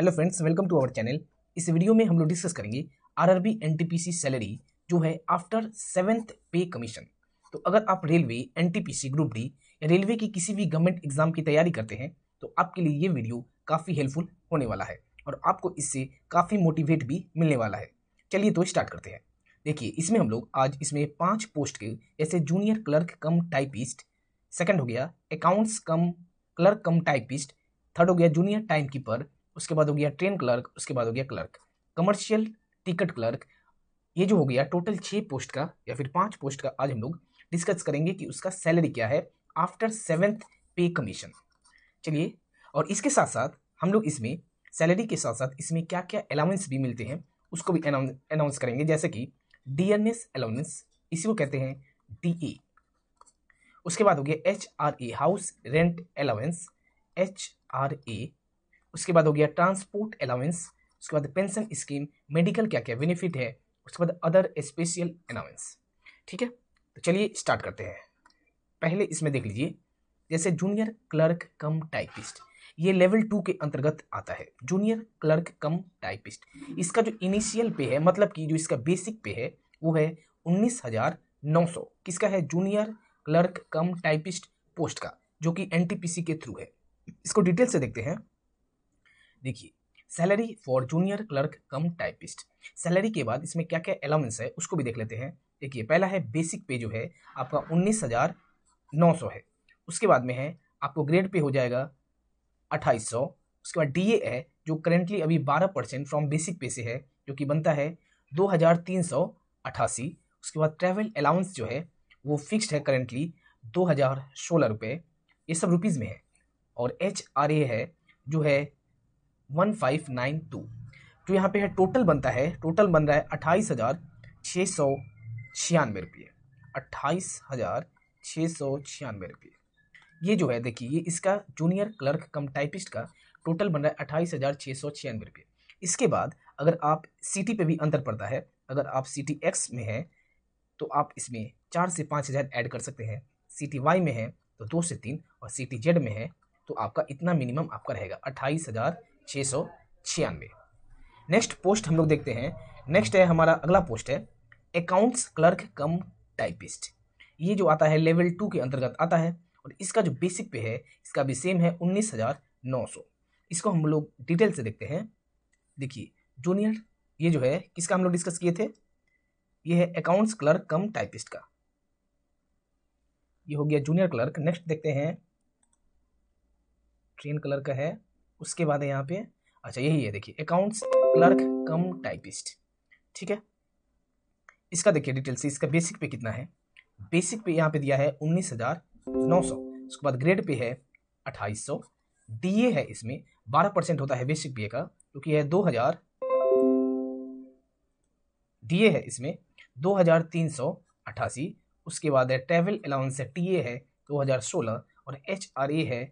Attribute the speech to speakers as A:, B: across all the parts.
A: hello friends welcome to our channel इस video में हम लोग डिस्कस करेंगे आरआरबी एनटीपीसी सैलरी जो है आफ्टर सेवेंथ पे कमीशन तो अगर आप रेलवे एनटीपीसी ग्रुप डी या रेलवे की किसी भी गवर्नमेंट एग्जाम की तैयारी करते हैं तो आपके लिए ये वीडियो काफ़ी हेल्पफुल होने वाला है और आपको इससे काफ़ी मोटिवेट भी मिलने वाला है चलिए तो स्टार्ट करते हैं देखिए इसमें हम लोग आज इसमें पाँच पोस्ट के जैसे junior clerk cum typist second हो गया accounts cum clerk cum typist third हो गया जूनियर टाइमकीपर उसके बाद हो गया ट्रेन क्लर्क उसके बाद हो गया क्लर्क कमर्शियल टिकट क्लर्क ये जो हो गया टोटल छः पोस्ट का या फिर पाँच पोस्ट का आज हम लोग डिस्कस करेंगे कि उसका सैलरी क्या है आफ्टर सेवेंथ पे कमीशन चलिए और इसके साथ साथ हम लोग इसमें सैलरी के साथ साथ इसमें क्या क्या अलाउंस भी मिलते हैं उसको भी अनाउंस करेंगे जैसे कि डी एन एस अलाउंस इसी को कहते हैं डी ए उसके बाद हो गया H R A house rent allowance H R A उसके बाद हो गया ट्रांसपोर्ट अलाउंस उसके बाद पेंशन स्कीम मेडिकल क्या क्या बेनिफिट है उसके बाद अदर स्पेशल अलाउंस ठीक है तो चलिए स्टार्ट करते हैं पहले इसमें देख लीजिए जैसे जूनियर क्लर्क कम टाइपिस्ट ये लेवल टू के अंतर्गत आता है जूनियर क्लर्क कम टाइपिस्ट इसका जो इनिशियल पे है मतलब कि जो इसका बेसिक पे है वो है उन्नीस हजार नौ सौ किसका है junior clerk cum typist post का जो कि एनटीपीसी के थ्रू है इसको डिटेल से देखते हैं देखिए salary for junior clerk cum typist salary के बाद इसमें क्या क्या अलाउंस है उसको भी देख लेते हैं देखिए पहला है बेसिक पे जो है आपका उन्नीस हज़ार नौ सौ है उसके बाद में है आपको ग्रेड पे हो जाएगा अट्ठाईस सौ उसके बाद डी है जो करेंटली अभी बारह परसेंट फ्रॉम बेसिक पे से है जो कि बनता है दो हज़ार तीन सौ अट्ठासी उसके बाद ट्रैवल अलाउंस जो है वो फिक्स्ड है करेंटली दो हज़ार सोलह रुपये ये सब रुपीज़ में है और एच आर ए है जो है वन फाइव नाइन टू जो यहाँ पे है टोटल बनता है टोटल बन रहा है अट्ठाईस हज़ार छः सौ छियानवे रुपये अट्ठाईस हज़ार छः सौ छियानवे रुपये ये जो है देखिए ये इसका जूनियर क्लर्क कम टाइपिस्ट का टोटल बन रहा है अट्ठाईस हज़ार छः सौ छियानवे रुपये इसके बाद अगर आप सिटी पे भी अंतर पड़ता है अगर आप सिटी एक्स में हैं तो आप इसमें चार से पाँच हज़ार ऐड कर सकते हैं सिटी वाई में है तो दो से तीन और सिटी जेड में है तो आपका इतना मिनिमम आपका रहेगा अट्ठाईस हज़ार छः सौ छियानवे नेक्स्ट पोस्ट हम लोग देखते हैं नेक्स्ट है हमारा अगला पोस्ट है अकाउंट्स क्लर्क कम टाइपिस्ट ये जो आता है लेवल टू के अंतर्गत आता है और इसका जो बेसिक पे है इसका भी सेम है उन्नीस हज़ार नौ सौ इसको हम लोग डिटेल से देखते हैं देखिए जूनियर ये जो है किसका हम लोग डिस्कस किए थे ये है अकाउंट्स क्लर्क कम टाइपिस्ट का ये हो गया जूनियर क्लर्क नेक्स्ट देखते हैं ट्रेन कलर का है उसके बाद यहाँ पे अच्छा यही है देखिए अकाउंट्स क्लर्क कम टाइपिस्ट ठीक है इसका देखिए डिटेल्स इसका बेसिक पे कितना है बेसिक पे यहाँ पे दिया है उन्नीस हजार नौ सौ उसके बाद ग्रेड पे है अट्ठाईस सौ डी ए है इसमें बारह परसेंट होता है बेसिक पे का क्योंकि तो यह दो हजार डी ए है इसमें दो हजार तीन सौ अट्ठासी उसके बाद है ट्रेवल अलाउंस है टी ए है दो हजार सोलह और एच आर ए है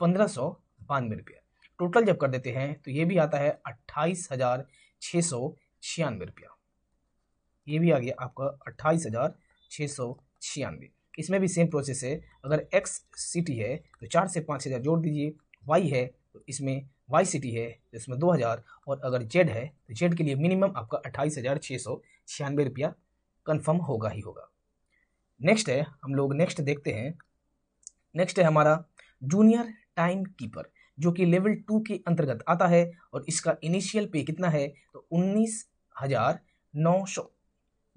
A: पंद्रह सौ बानवे रुपये टोटल जब कर देते हैं तो ये भी आता है अट्ठाईस हजार छः सौ छियानवे रुपया ये भी आ गया आपका अट्ठाईस हजार छः सौ छियानवे इसमें भी सेम प्रोसेस है अगर एक्स सिटी है तो चार से पाँच हज़ार जोड़ दीजिए वाई है तो इसमें वाई सिटी है तो इसमें दो हज़ार और अगर जेड है तो जेड के लिए मिनिमम आपका अट्ठाईस हज़ार छः सौ छियानवे रुपया कन्फर्म होगा ही होगा नेक्स्ट है हम लोग नेक्स्ट देखते हैं नेक्स्ट है हमारा जूनियर टाइम कीपर जो कि लेवल टू के अंतर्गत आता है और इसका इनिशियल पे कितना है तो उन्नीस हजार नौ सौ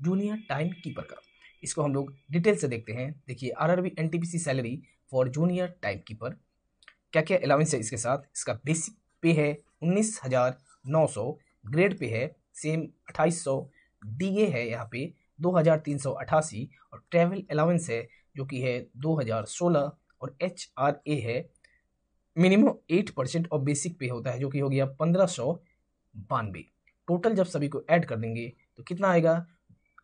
A: जूनियर टाइम कीपर का इसको हम लोग डिटेल से देखते हैं देखिए R R B N T P C salary for junior timekeeper क्या क्या अलाउंस है इसके साथ इसका बेसिक पे है उन्नीस हजार नौ सौ ग्रेड पे है सेम अट्ठाईस सौ डी ए है यहाँ पे दो हजार तीन सौ अट्ठासी और ट्रेवल अलाउंस है जो कि है दो हजार सोलह और एच आर ए है मिनिमम एट परसेंट और बेसिक पे होता है जो कि हो गया पंद्रह सौ बानवे टोटल जब सभी को ऐड कर देंगे तो कितना आएगा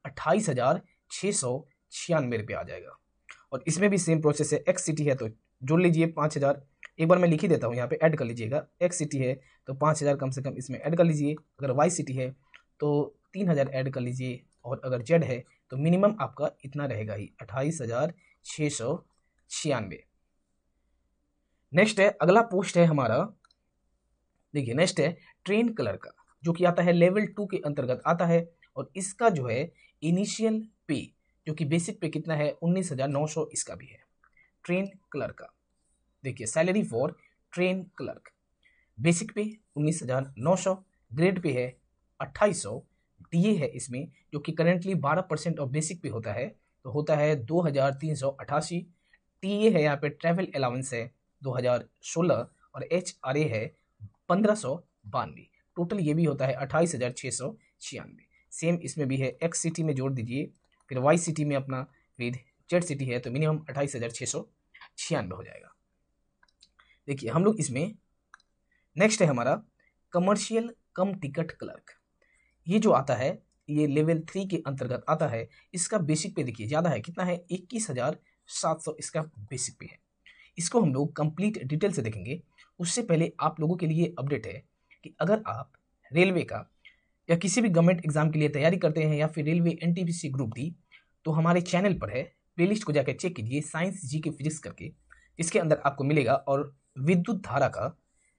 A: अट्ठाईस हज़ार छः सौ छियानवे रुपये आ जाएगा और इसमें भी सेम प्रोसेस है एक्स सिटी है तो जोड़ लीजिए पाँच हज़ार एक बार मैं लिख ही देता हूँ यहाँ पे ऐड कर लीजिएगा एक्स सिटी है तो पाँच हज़ार कम से कम इसमें ऐड कर लीजिए अगर वाई सिटी है तो तीन हज़ार ऐड कर लीजिए और अगर जेड है तो मिनिमम आपका इतना रहेगा ही अट्ठाईस हज़ार छः सौ छियानवे नेक्स्ट है अगला पोस्ट है हमारा देखिए नेक्स्ट है ट्रेन कलर का जो कि आता है लेवल टू के अंतर्गत आता है और इसका जो है इनिशियल पे जो कि बेसिक पे कितना है उन्नीस हजार नौ सौ इसका भी है ट्रेन कलर का देखिए salary for train clerk basic pay उन्नीस हजार नौ सौ ग्रेड पे है अट्ठाईस सौ डी है इसमें जो कि करेंटली बारह परसेंट ऑफ बेसिक पे होता है तो होता है दो हजार तीन सौ अठासी टी ए है यहाँ पे ट्रैवल अलाउंस है 2016 और एच आर ए है पंद्रह सौ बानवे टोटल ये भी होता है अट्ठाईस हज़ार छः सौ छियानवे सेम इसमें भी है एक्स सिटी में जोड़ दीजिए फिर वाई सिटी में अपना विद जेड सिटी है तो मिनिमम अट्ठाईस हज़ार छः सौ छियानवे हो जाएगा देखिए हम लोग इसमें नेक्स्ट है हमारा कमर्शियल कम टिकट क्लर्क ये जो आता है ये लेवल थ्री के अंतर्गत आता है इसका बेसिक पे देखिए ज़्यादा है कितना है इक्कीस हज़ार सात सौ इसका बेसिक पे है इसको हम लोग कंप्लीट डिटेल से देखेंगे उससे पहले आप लोगों के लिए अपडेट है कि अगर आप रेलवे का या किसी भी गवर्नमेंट एग्जाम के लिए तैयारी करते हैं या फिर रेलवे एन ग्रुप डी तो हमारे चैनल पर है प्लेलिस्ट को जाकर चेक कीजिए साइंस जी के फिजिक्स करके इसके अंदर आपको मिलेगा और विद्युत धारा का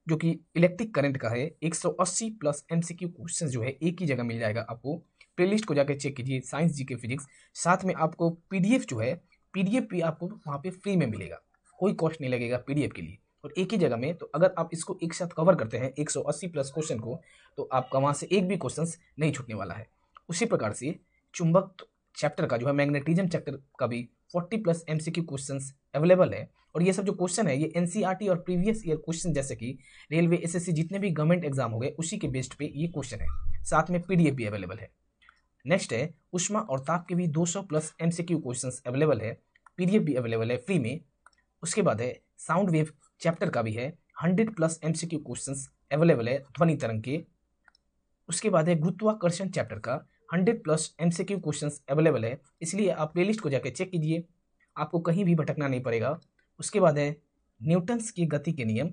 A: जो कि इलेक्ट्रिक करंट का है 180 प्लस एमसीक्यू क्वेश्चन जो है एक ही जगह मिल जाएगा आपको प्लेलिस्ट को जाकर चेक कीजिए साइंस जी के फिजिक्स साथ में आपको पीडीएफ जो है पीडीएफ भी आपको वहाँ पे फ्री में मिलेगा कोई कॉस्ट नहीं लगेगा पीडीएफ के लिए और एक ही जगह में तो अगर आप इसको एक साथ कवर करते हैं 180 प्लस क्वेश्चन को तो आपका वहाँ से एक भी क्वेश्चन नहीं छूटने वाला है उसी प्रकार से चुंबक चैप्टर का जो है मैग्नेटिज्म चैप्टर का भी 40 प्लस एम सी अवेलेबल है और ये सब जो क्वेश्चन है ये एन e और प्रीवियस ईयर क्वेश्चन जैसे कि रेलवे एस जितने भी गवर्नमेंट एग्जाम हो गए उसी के बेस्ट पे ये क्वेश्चन है साथ में पी भी अवेलेबल है नेक्स्ट है उष्मा और ताप के भी 200 प्लस एम सी अवेलेबल है पी भी अवेलेबल है फ्री में उसके बाद है साउंड वेव चैप्टर का भी है hundred plus M C Q question available है ध्वनि तरंग के उसके बाद है गुरुत्वाकर्षण चैप्टर का hundred plus M C Q question available है इसलिए आप लिस्ट को जाकर चेक कीजिए आपको कहीं भी भटकना नहीं पड़ेगा उसके बाद है न्यूटन्स की गति के नियम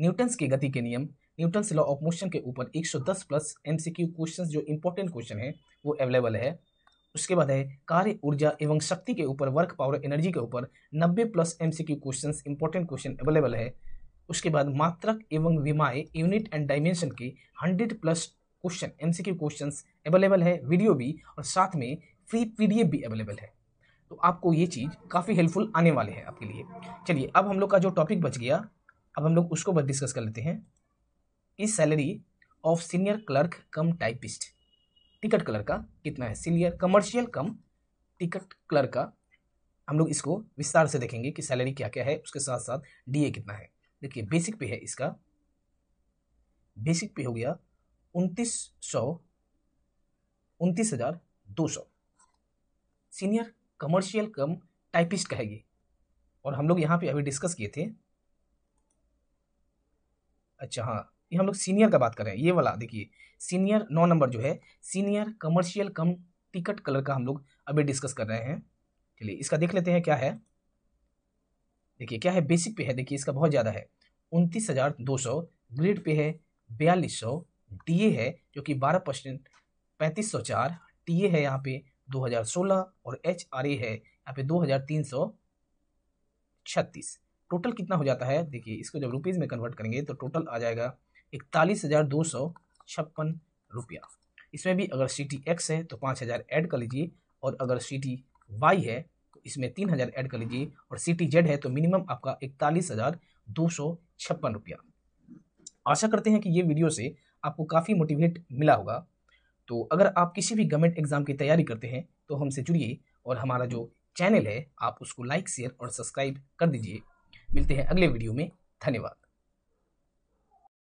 A: न्यूटन्स की गति के नियम न्यूटन्स लॉ ऑफ मोशन के ऊपर 110 प्लस एमसीक्यू क्वेश्चंस जो इंपॉर्टेंट क्वेश्चन है वो अवेलेबल है उसके बाद है कार्य ऊर्जा एवं शक्ति के ऊपर वर्क पावर एनर्जी के ऊपर 90 plus Q question important question available है उसके बाद मात्रक एवं विमाय यूनिट एंड डायमेंशन के 100 plus question M C Q question available है वीडियो भी और साथ में फ्री पी डी एफ भी अवेलेबल है तो आपको ये चीज़ काफ़ी हेल्पफुल आने वाले हैं आपके लिए चलिए अब हम लोग का जो टॉपिक बच गया अब हम लोग उसको बस डिस्कस कर लेते हैं इस salary of senior clerk cum typist ticket clerk का कितना है senior commercial cum ticket clerk का हम लोग इसको विस्तार से देखेंगे कि सैलरी क्या क्या है उसके साथ साथ डीए कितना है देखिए बेसिक पे है इसका बेसिक पे हो गया उनतीस सौ उनतीस हजार दो सौ सीनियर कमर्शियल कम टाइपिस्ट कहेगी और हम लोग यहाँ पे अभी डिस्कस किए थे अच्छा हाँ ये हम लोग सीनियर का बात कर रहे हैं ये वाला देखिए सीनियर नौ नंबर जो है senior commercial cum ticket clerk का हम लोग अभी डिस्कस कर रहे हैं चलिए इसका देख लेते हैं क्या है देखिए क्या है बेसिक पे है देखिए इसका बहुत ज़्यादा है उनतीस हज़ार दो सौ ग्रेड पे है बयालीस सौ डी ए है जो कि बारह परसेंट पैंतीस सौ चार टी ए है यहाँ पे दो हज़ार सोलह और एच आर ए है यहाँ पे दो हज़ार तीन सौ छत्तीस टोटल कितना हो जाता है देखिए इसको जब रुपीज़ में कन्वर्ट करेंगे तो टोटल आ जाएगा इकतालीस हज़ार दो सौ छप्पन रुपया इसमें भी अगर सी टी एक्स है तो पाँच हज़ार ऐड कर लीजिए और अगर सी टी वाई है तो इसमें तीन हज़ार ऐड कर लीजिए और सी टी जेड है तो मिनिमम आपका इकतालीस हज़ार दो सौ छप्पन रुपया आशा करते हैं कि ये वीडियो से आपको काफ़ी मोटिवेट मिला होगा तो अगर आप किसी भी गवर्नमेंट एग्ज़ाम की तैयारी करते हैं तो हमसे जुड़िए और हमारा जो चैनल है आप उसको लाइक शेयर और सब्सक्राइब कर दीजिए मिलते हैं अगले वीडियो में धन्यवाद